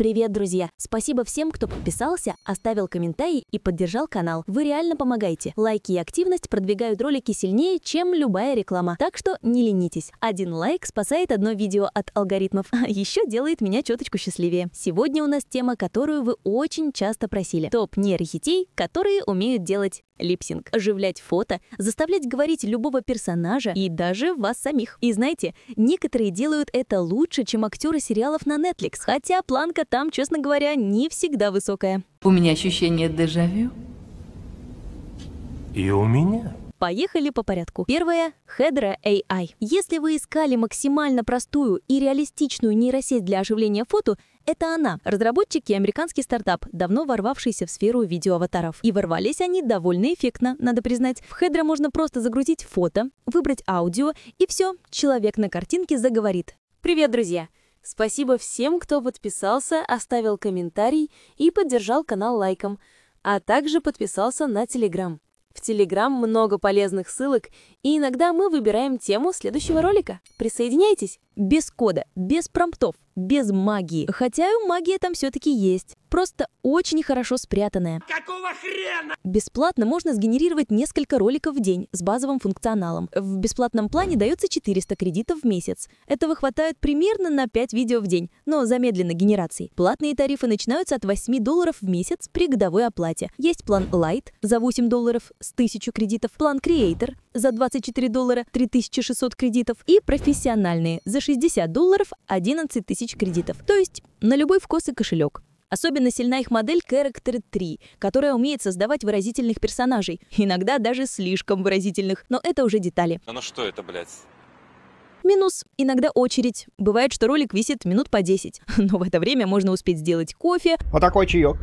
Привет, друзья! Спасибо всем, кто подписался, оставил комментарий и поддержал канал. Вы реально помогаете. Лайки и активность продвигают ролики сильнее, чем любая реклама. Так что не ленитесь. Один лайк спасает одно видео от алгоритмов, а еще делает меня чуточку счастливее. Сегодня у нас тема, которую вы очень часто просили. Топ нейрохитей, которые умеют делать липсинг, оживлять фото, заставлять говорить любого персонажа и даже вас самих. И знаете, некоторые делают это лучше, чем актеры сериалов на Netflix, хотя планка там, честно говоря, не всегда высокая. У меня ощущение дежавю. И у меня. Поехали по порядку. Первое – Hedra AI. Если вы искали максимально простую и реалистичную нейросеть для оживления фото, это она. Разработчики – американский стартап, давно ворвавшийся в сферу видеоаватаров. И ворвались они довольно эффектно, надо признать. В Hedra можно просто загрузить фото, выбрать аудио, и все, человек на картинке заговорит. Привет, друзья! Спасибо всем, кто подписался, оставил комментарий и поддержал канал лайком, а также подписался на Телеграм. В Телеграм много полезных ссылок, и иногда мы выбираем тему следующего ролика. Присоединяйтесь! без кода, без промптов, без магии. Хотя и магия там все-таки есть. Просто очень хорошо спрятанная. Какого хрена? Бесплатно можно сгенерировать несколько роликов в день с базовым функционалом. В бесплатном плане дается 400 кредитов в месяц. Этого хватает примерно на 5 видео в день, но замедленной генерацией. Платные тарифы начинаются от 8 долларов в месяц при годовой оплате. Есть план Light за 8 долларов с 1000 кредитов, план Creator за 24 доллара 3600 кредитов и профессиональные за 60 долларов 11 тысяч кредитов. То есть на любой вкус и кошелек. Особенно сильна их модель Character 3, которая умеет создавать выразительных персонажей, иногда даже слишком выразительных, но это уже детали. А ну что это, блядь? Минус – иногда очередь. Бывает, что ролик висит минут по 10, но в это время можно успеть сделать кофе. Вот такой чаек.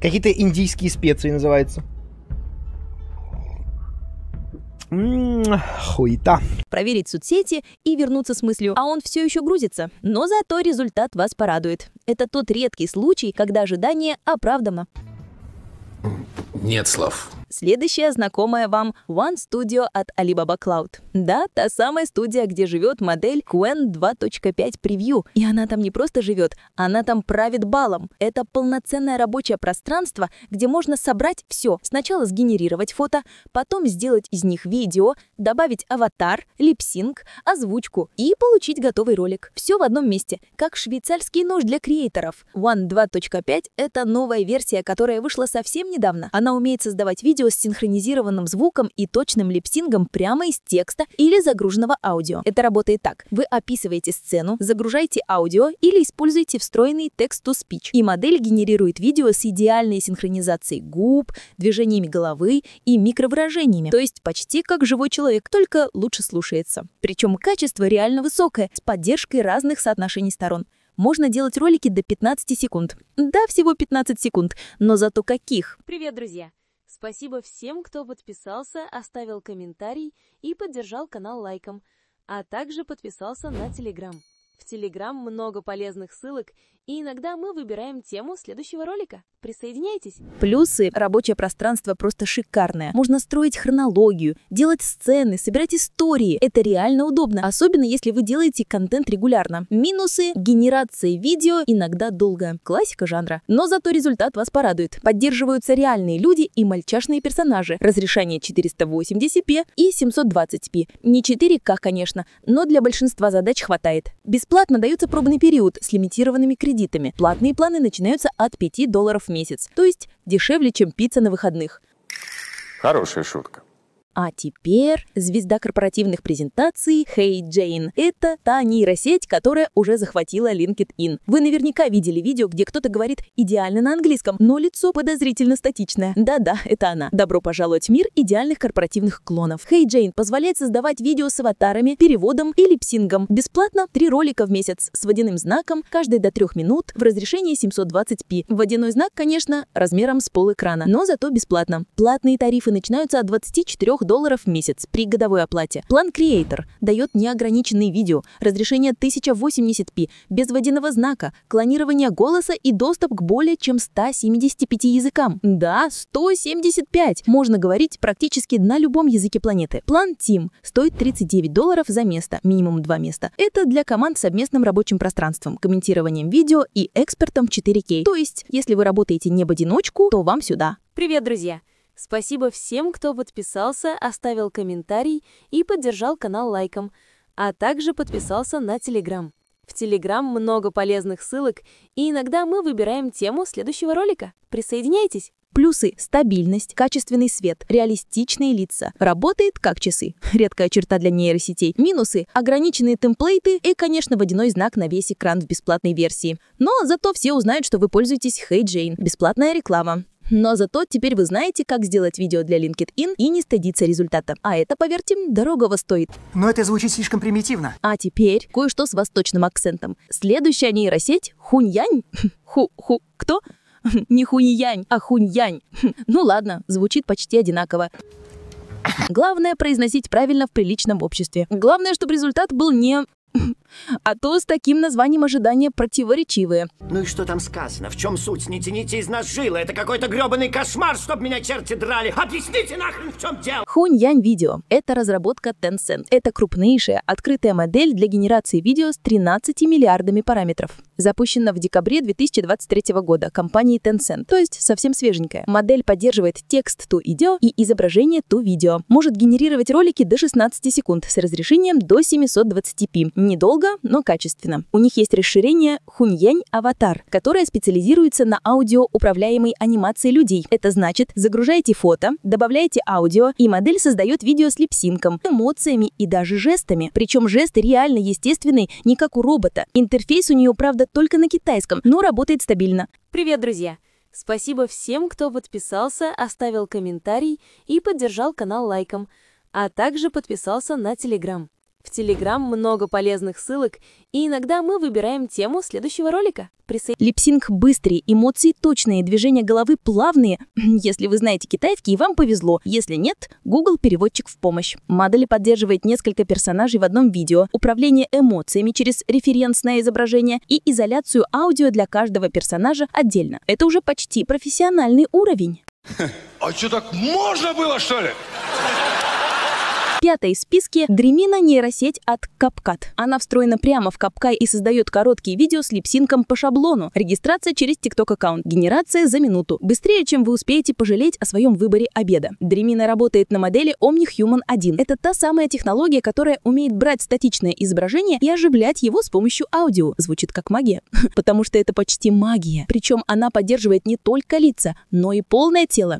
Какие-то индийские специи называются. М-м, хуета. Проверить соцсети и вернуться с мыслью, а он все еще грузится. Но зато результат вас порадует. Это тот редкий случай, когда ожидание оправдано. Нет слов. Следующая знакомая вам One Studio от Alibaba Cloud. Да, та самая студия, где живет модель Quen 2.5 Preview. И она там не просто живет, она там правит балом. Это полноценное рабочее пространство, где можно собрать все. Сначала сгенерировать фото, потом сделать из них видео, добавить аватар, липсинг, озвучку и получить готовый ролик. Все в одном месте, как швейцарский нож для креаторов. One 2.5 — это новая версия, которая вышла совсем недавно. Она умеет создавать видео, видео с синхронизированным звуком и точным липсингом прямо из текста или загруженного аудио. Это работает так. Вы описываете сцену, загружаете аудио или используете встроенный текст-to-speech. И модель генерирует видео с идеальной синхронизацией губ, движениями головы и микровыражениями. То есть почти как живой человек, только лучше слушается. Причем качество реально высокое, с поддержкой разных соотношений сторон можно делать ролики до 15 секунд. Да, всего 15 секунд, но зато каких. Привет, друзья! Спасибо всем, кто подписался, оставил комментарий и поддержал канал лайком, а также подписался на Телеграм. В Телеграм много полезных ссылок и иногда мы выбираем тему следующего ролика. Присоединяйтесь! Плюсы. Рабочее пространство просто шикарное. Можно строить хронологию, делать сцены, собирать истории. Это реально удобно, особенно если вы делаете контент регулярно. Минусы. Генерация видео иногда долго. Классика жанра. Но зато результат вас порадует. Поддерживаются реальные люди и мальчашные персонажи. Разрешение 480p и 720p. Не 4К, конечно, но для большинства задач хватает. Бесплатно дается пробный период с лимитированными кредитами кредитами. Платные планы начинаются от 5 долларов в месяц, то есть дешевле, чем пицца на выходных. Хорошая шутка. А теперь звезда корпоративных презентаций Hey Джейн. Это та нейросеть, которая уже захватила LinkedIn. Вы наверняка видели видео, где кто-то говорит идеально на английском, но лицо подозрительно статичное. Да-да, это она. Добро пожаловать в мир идеальных корпоративных клонов. Hey Джейн позволяет создавать видео с аватарами, переводом и липсингом. Бесплатно три ролика в месяц с водяным знаком, каждый до трех минут в разрешении 720p. Водяной знак, конечно, размером с пол экрана, но зато бесплатно. Платные тарифы начинаются от 24 долларов в месяц при годовой оплате. План Creator дает неограниченные видео, разрешение 1080p, без водяного знака, клонирование голоса и доступ к более чем 175 языкам. Да, 175! Можно говорить практически на любом языке планеты. План Team стоит 39 долларов за место, минимум 2 места. Это для команд с совместным рабочим пространством, комментированием видео и экспертом 4 k То есть, если вы работаете не в одиночку, то вам сюда. Привет, друзья! Спасибо всем, кто подписался, оставил комментарий и поддержал канал лайком, а также подписался на Телеграм. В Телеграм много полезных ссылок, и иногда мы выбираем тему следующего ролика. Присоединяйтесь! Плюсы – стабильность, качественный свет, реалистичные лица. Работает как часы. Редкая черта для нейросетей. Минусы – ограниченные темплейты и, конечно, водяной знак на весь экран в бесплатной версии. Но зато все узнают, что вы пользуетесь HeyJane. Бесплатная реклама. Но зато теперь вы знаете, как сделать видео для LinkedIn и не стыдиться результата. А это, поверьте, дорогого стоит. Но это звучит слишком примитивно. А теперь кое-что с восточным акцентом. Следующая нейросеть — Хуньянь. Ху-ху. Кто? Не Хуньянь, а Хуньянь. Ну ладно, звучит почти одинаково. Главное произносить правильно в приличном обществе. Главное, чтобы результат был не а то с таким названием ожидания противоречивые. Ну и что там сказано? В чем суть? Не тяните из нас жилы. Это какой-то гребаный кошмар, чтоб меня черти драли. Объясните нахрен, в чем дело. Хунь-Янь Видео. Это разработка Tencent. Это крупнейшая открытая модель для генерации видео с 13 миллиардами параметров. Запущена в декабре 2023 года компанией Tencent, то есть совсем свеженькая. Модель поддерживает текст ту видео и изображение ту видео. Может генерировать ролики до 16 секунд с разрешением до 720p. Недолго Долго, но качественно. У них есть расширение Хуньянь Аватар, которое специализируется на аудиоуправляемой анимации людей. Это значит, загружаете фото, добавляете аудио, и модель создает видео с липсинком, эмоциями и даже жестами. Причем жесты реально естественные, не как у робота. Интерфейс у нее, правда, только на китайском, но работает стабильно. Привет, друзья! Спасибо всем, кто подписался, оставил комментарий и поддержал канал лайком, а также подписался на Телеграм в Telegram много полезных ссылок, и иногда мы выбираем тему следующего ролика. Присо... Липсинг быстрый, эмоции точные, движения головы плавные. Если вы знаете китайский, вам повезло. Если нет, Google переводчик в помощь. Модель поддерживает несколько персонажей в одном видео, управление эмоциями через референсное изображение и изоляцию аудио для каждого персонажа отдельно. Это уже почти профессиональный уровень. А что так можно было, что ли? пятой в списке дремина нейросеть от CapCut. Она встроена прямо в капкай и создает короткие видео с липсинком по шаблону. Регистрация через TikTok аккаунт. Генерация за минуту. Быстрее, чем вы успеете пожалеть о своем выборе обеда. Дремина работает на модели OmniHuman 1. Это та самая технология, которая умеет брать статичное изображение и оживлять его с помощью аудио. Звучит как магия. Потому что это почти магия. Причем она поддерживает не только лица, но и полное тело.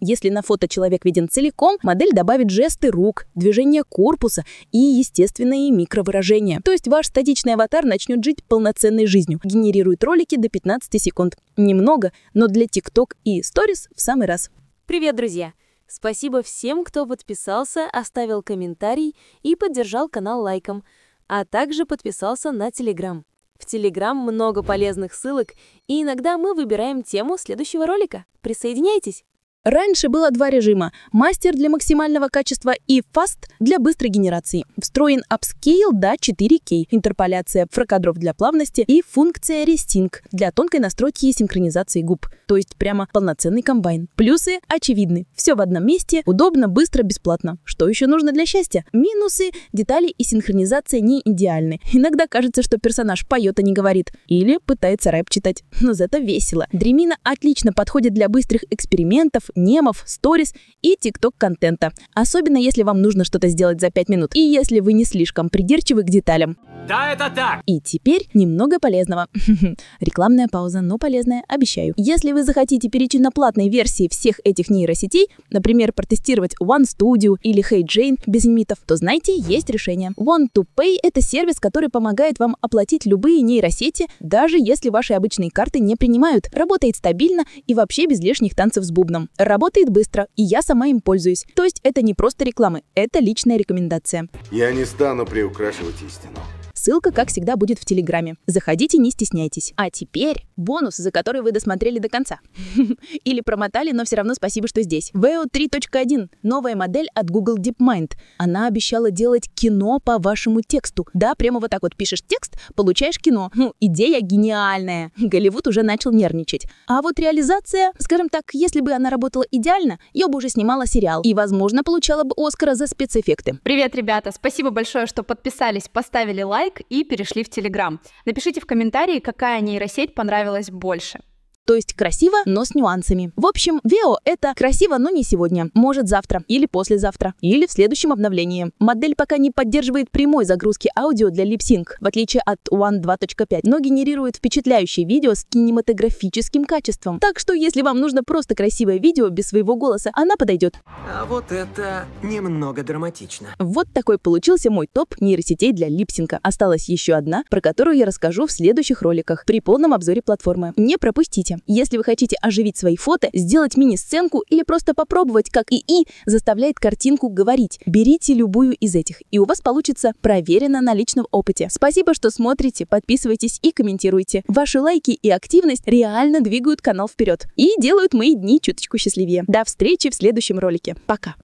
Если на фото человек виден целиком, модель добавит жесты рук, движение корпуса и естественные микровыражения. То есть ваш статичный аватар начнет жить полноценной жизнью. Генерирует ролики до 15 секунд. Немного, но для TikTok и Stories в самый раз. Привет, друзья! Спасибо всем, кто подписался, оставил комментарий и поддержал канал лайком, а также подписался на Телеграм. В Телеграм много полезных ссылок, и иногда мы выбираем тему следующего ролика. Присоединяйтесь! Раньше было два режима – мастер для максимального качества и фаст для быстрой генерации. Встроен upscale до 4K, интерполяция фракадров для плавности и функция Resync для тонкой настройки и синхронизации губ. То есть прямо полноценный комбайн. Плюсы очевидны. Все в одном месте, удобно, быстро, бесплатно. Что еще нужно для счастья? Минусы – детали и синхронизация не идеальны. Иногда кажется, что персонаж поет, а не говорит. Или пытается рэп читать. Но зато весело. Дремина отлично подходит для быстрых экспериментов, мемов, сторис и тикток-контента. Особенно, если вам нужно что-то сделать за 5 минут и если вы не слишком придирчивы к деталям. Да, это так! И теперь немного полезного. Рекламная пауза, но полезная, обещаю. Если вы захотите перейти на платные версии всех этих нейросетей, например, протестировать One Studio или Hey Jane без лимитов, то знайте, есть решение. One to Pay — это сервис, который помогает вам оплатить любые нейросети, даже если ваши обычные карты не принимают. Работает стабильно и вообще без лишних танцев с бубном. Работает быстро, и я сама им пользуюсь. То есть это не просто реклама, это личная рекомендация. Я не стану приукрашивать истину. Ссылка, как всегда, будет в Телеграме. Заходите, не стесняйтесь. А теперь бонус, за который вы досмотрели до конца. Или промотали, но все равно спасибо, что здесь. VEO 3.1. Новая модель от Google DeepMind. Она обещала делать кино по вашему тексту. Да, прямо вот так вот пишешь текст, получаешь кино. Ну, идея гениальная. Голливуд уже начал нервничать. А вот реализация, скажем так, если бы она работала идеально, я бы уже снимала сериал и, возможно, получала бы Оскара за спецэффекты. Привет, ребята! Спасибо большое, что подписались, поставили лайк лайк и перешли в Телеграм. Напишите в комментарии, какая нейросеть понравилась больше то есть красиво, но с нюансами. В общем, Вео это красиво, но не сегодня, может завтра или послезавтра, или в следующем обновлении. Модель пока не поддерживает прямой загрузки аудио для LipSync, в отличие от One 2.5, но генерирует впечатляющие видео с кинематографическим качеством. Так что, если вам нужно просто красивое видео без своего голоса, она подойдет. А вот это немного драматично. Вот такой получился мой топ нейросетей для липсинга. Осталась еще одна, про которую я расскажу в следующих роликах при полном обзоре платформы. Не пропустите! Если вы хотите оживить свои фото, сделать мини-сценку или просто попробовать, как ИИ заставляет картинку говорить, берите любую из этих, и у вас получится проверено на личном опыте. Спасибо, что смотрите, подписывайтесь и комментируйте. Ваши лайки и активность реально двигают канал вперед и делают мои дни чуточку счастливее. До встречи в следующем ролике. Пока!